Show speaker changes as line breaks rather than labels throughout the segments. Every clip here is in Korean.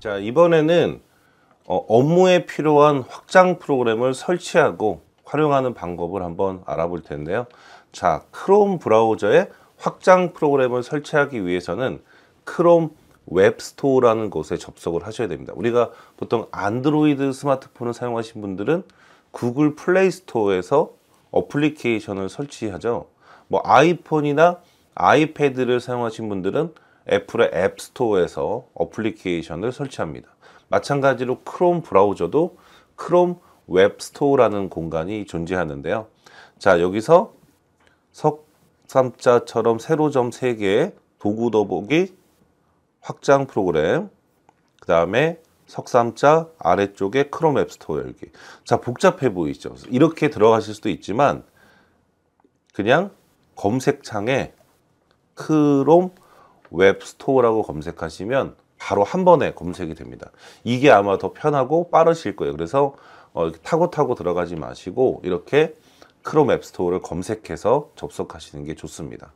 자 이번에는 어, 업무에 필요한 확장 프로그램을 설치하고 활용하는 방법을 한번 알아볼 텐데요 자 크롬 브라우저에 확장 프로그램을 설치하기 위해서는 크롬 웹스토어라는 곳에 접속을 하셔야 됩니다 우리가 보통 안드로이드 스마트폰을 사용하신 분들은 구글 플레이스토어에서 어플리케이션을 설치하죠 뭐 아이폰이나 아이패드를 사용하신 분들은 애플의 앱스토어에서 어플리케이션을 설치합니다. 마찬가지로 크롬 브라우저도 크롬 웹스토어라는 공간이 존재하는데요. 자, 여기서 석삼자처럼 세로점 3개의 도구 더보기 확장 프로그램 그 다음에 석삼자 아래쪽에 크롬 앱스토어 열기 자 복잡해 보이죠 이렇게 들어가실 수도 있지만 그냥 검색창에 크롬 웹 스토어라고 검색하시면 바로 한 번에 검색이 됩니다. 이게 아마 더 편하고 빠르실 거예요. 그래서 어, 타고 타고 들어가지 마시고 이렇게 크롬 앱스토어를 검색해서 접속하시는 게 좋습니다.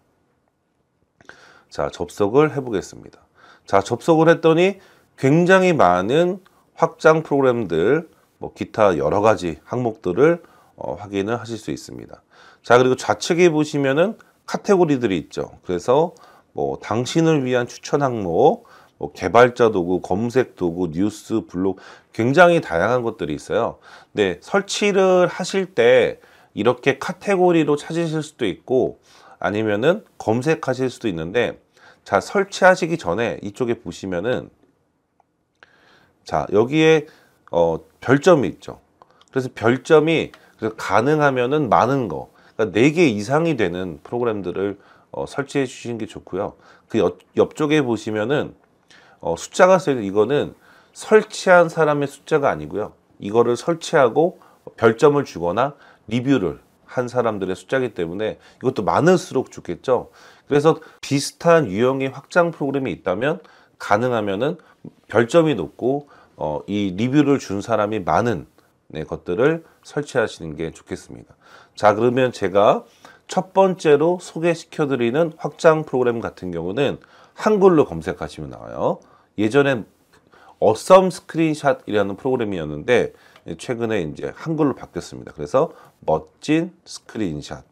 자, 접속을 해보겠습니다. 자, 접속을 했더니 굉장히 많은 확장 프로그램들, 뭐 기타 여러 가지 항목들을 어, 확인을 하실 수 있습니다. 자, 그리고 좌측에 보시면은 카테고리들이 있죠. 그래서 뭐 당신을 위한 추천 항목, 뭐 개발자 도구, 검색 도구, 뉴스, 블록 굉장히 다양한 것들이 있어요. 근데 설치를 하실 때 이렇게 카테고리로 찾으실 수도 있고 아니면은 검색하실 수도 있는데 자 설치하시기 전에 이쪽에 보시면은 자 여기에 어 별점이 있죠. 그래서 별점이 그래서 가능하면은 많은 거. 그러니까 4개 이상이 되는 프로그램들을 어, 설치해 주시는 게 좋고요. 그 옆, 옆쪽에 보시면은 어, 숫자가 쓰여 이거는 설치한 사람의 숫자가 아니고요. 이거를 설치하고 별점을 주거나 리뷰를 한 사람들의 숫자이기 때문에 이것도 많을수록 좋겠죠. 그래서 비슷한 유형의 확장 프로그램이 있다면 가능하면은 별점이 높고 어, 이 리뷰를 준 사람이 많은 네, 것들을 설치하시는 게 좋겠습니다. 자 그러면 제가 첫 번째로 소개시켜드리는 확장 프로그램 같은 경우는 한글로 검색하시면 나와요. 예전엔 어썸 스크린샷이라는 프로그램이었는데 최근에 이제 한글로 바뀌었습니다. 그래서 멋진 스크린샷.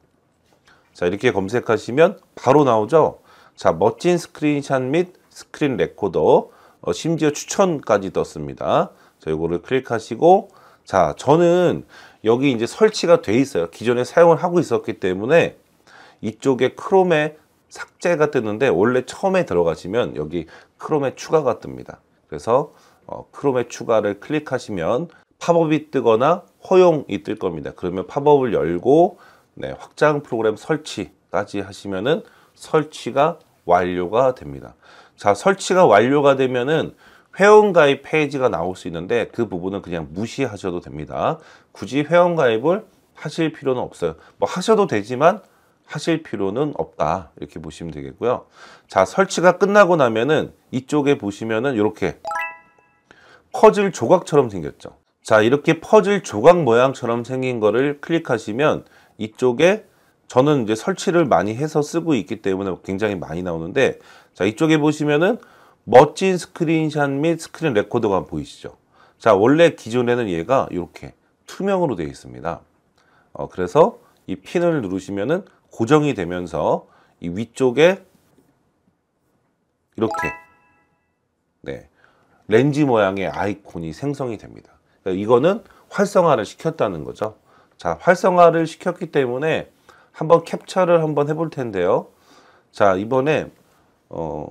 자 이렇게 검색하시면 바로 나오죠. 자 멋진 스크린샷 및 스크린 레코더 어, 심지어 추천까지 떴습니다. 자 이거를 클릭하시고 자 저는 여기 이제 설치가 돼 있어요. 기존에 사용을 하고 있었기 때문에 이쪽에 크롬에 삭제가 뜨는데 원래 처음에 들어가시면 여기 크롬에 추가가 뜹니다. 그래서 어, 크롬에 추가를 클릭하시면 팝업이 뜨거나 허용이 뜰 겁니다. 그러면 팝업을 열고 네, 확장 프로그램 설치까지 하시면은 설치가 완료가 됩니다. 자, 설치가 완료가 되면은 회원가입 페이지가 나올 수 있는데 그 부분은 그냥 무시하셔도 됩니다. 굳이 회원가입을 하실 필요는 없어요. 뭐 하셔도 되지만 하실 필요는 없다. 이렇게 보시면 되겠고요. 자, 설치가 끝나고 나면은 이쪽에 보시면은 이렇게 퍼즐 조각처럼 생겼죠. 자, 이렇게 퍼즐 조각 모양처럼 생긴 거를 클릭하시면 이쪽에 저는 이제 설치를 많이 해서 쓰고 있기 때문에 굉장히 많이 나오는데 자, 이쪽에 보시면은 멋진 스크린샷 및 스크린 레코더가 보이시죠? 자, 원래 기존에는 얘가 이렇게 투명으로 되어 있습니다. 어, 그래서 이 핀을 누르시면은 고정이 되면서 이 위쪽에 이렇게 네 렌즈 모양의 아이콘이 생성이 됩니다. 그러니까 이거는 활성화를 시켰다는 거죠. 자, 활성화를 시켰기 때문에 한번 캡처를 한번 해볼 텐데요. 자, 이번에 어,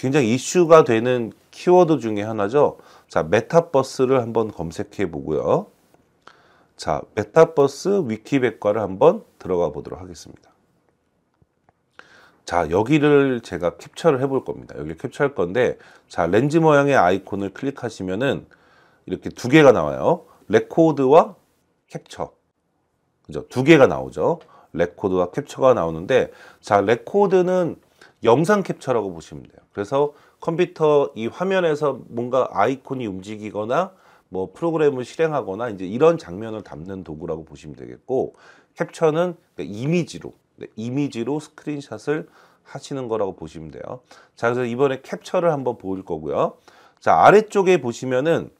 굉장히 이슈가 되는 키워드 중에 하나죠. 자, 메타버스를 한번 검색해 보고요. 자, 메타버스 위키백과를 한번 들어가 보도록 하겠습니다. 자, 여기를 제가 캡처를 해 볼 겁니다. 여기 캡처할 건데, 자, 렌즈 모양의 아이콘을 클릭하시면은 이렇게 두 개가 나와요. 레코드와 캡처. 그죠? 두 개가 나오죠. 레코드와 캡처가 나오는데, 자, 레코드는 영상 캡처라고 보시면 돼요. 그래서 컴퓨터 이 화면에서 뭔가 아이콘이 움직이거나 뭐 프로그램을 실행하거나 이제 이런 장면을 담는 도구라고 보시면 되겠고 캡처는 네, 이미지로 네, 이미지로 스크린샷을 하시는 거라고 보시면 돼요. 자 그래서 이번에 캡처를 한번 보일 거고요. 자 아래쪽에 보시면은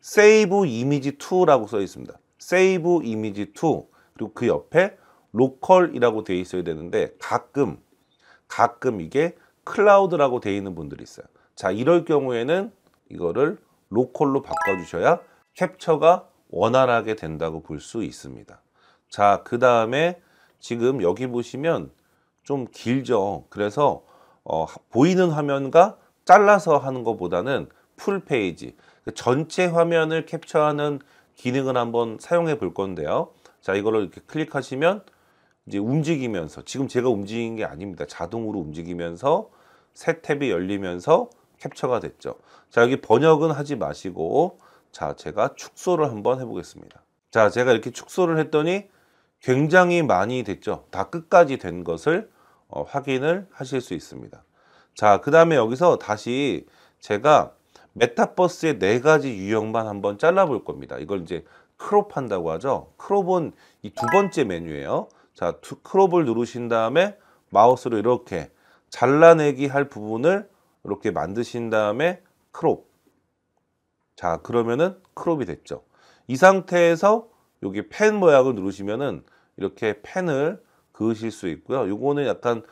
세이브 이미지 2라고 써 있습니다. 세이브 이미지 2 그리고 그 옆에 로컬이라고 되어 있어야 되는데 가끔 가끔 이게 클라우드라고 되어 있는 분들이 있어요. 자, 이럴 경우에는 이거를 로컬로 바꿔주셔야 캡처가 원활하게 된다고 볼 수 있습니다. 자, 그 다음에 지금 여기 보시면 좀 길죠. 그래서 어, 보이는 화면과 잘라서 하는 것보다는 풀 페이지, 그 전체 화면을 캡처하는 기능을 한번 사용해 볼 건데요. 자, 이거를 이렇게 클릭하시면 이제 움직이면서 지금 제가 움직인 게 아닙니다. 자동으로 움직이면서 새 탭이 열리면서 캡처가 됐죠. 자 여기 번역은 하지 마시고 자 제가 축소를 한번 해보겠습니다. 자 제가 이렇게 축소를 했더니 굉장히 많이 됐죠. 다 끝까지 된 것을 어, 확인을 하실 수 있습니다. 자 그 다음에 여기서 다시 제가 메타버스의 네 가지 유형만 한번 잘라 볼 겁니다. 이걸 이제 크롭한다고 하죠. 크롭은 이 두 번째 메뉴예요. 자, 크롭을 누르신 다음에 마우스로 이렇게 잘라내기 할 부분을 이렇게 만드신 다음에 크롭. 자, 그러면은 크롭이 됐죠. 이 상태에서 여기 펜 모양을 누르시면은 이렇게 펜을 그으실 수 있고요. 요거는 약간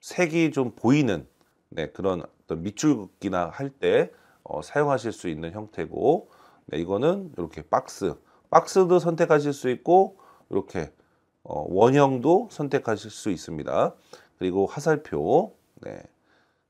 색이 좀 보이는 네, 그런 어떤 밑줄 긋기나 할때 어, 사용하실 수 있는 형태고 네, 이거는 이렇게 박스 박스도 선택하실 수 있고 이렇게 어, 원형도 선택하실 수 있습니다. 그리고 화살표, 네.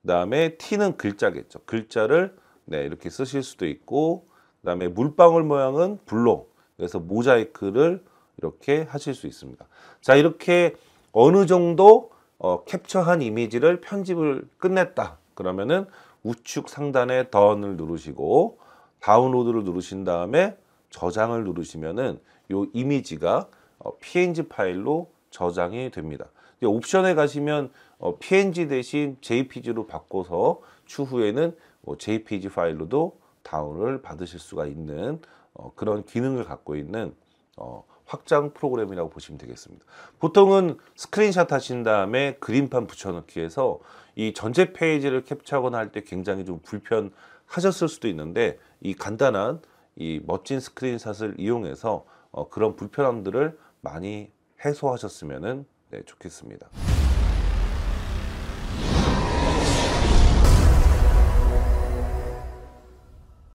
그 다음에 T는 글자겠죠. 글자를 네, 이렇게 쓰실 수도 있고, 그 다음에 물방울 모양은 블록, 그래서 모자이크를 이렇게 하실 수 있습니다. 자, 이렇게 어느 정도 어, 캡처한 이미지를 편집을 끝냈다. 그러면은 우측 상단에 던을 누르시고 다운로드를 누르신 다음에 저장을 누르시면은 이 이미지가 어, png 파일로 저장이 됩니다. 옵션에 가시면 어, png 대신 jpg로 바꿔서 추후에는 어, jpg 파일로도 다운을 받으실 수가 있는 그런 기능을 갖고 있는 확장 프로그램이라고 보시면 되겠습니다. 보통은 스크린샷 하신 다음에 그림판 붙여넣기에서 이 전체 페이지를 캡처하거나 할 때 굉장히 좀 불편하셨을 수도 있는데 이 간단한 이 멋진 스크린샷을 이용해서 그런 불편함들을 많이 해소하셨으면 네, 좋겠습니다.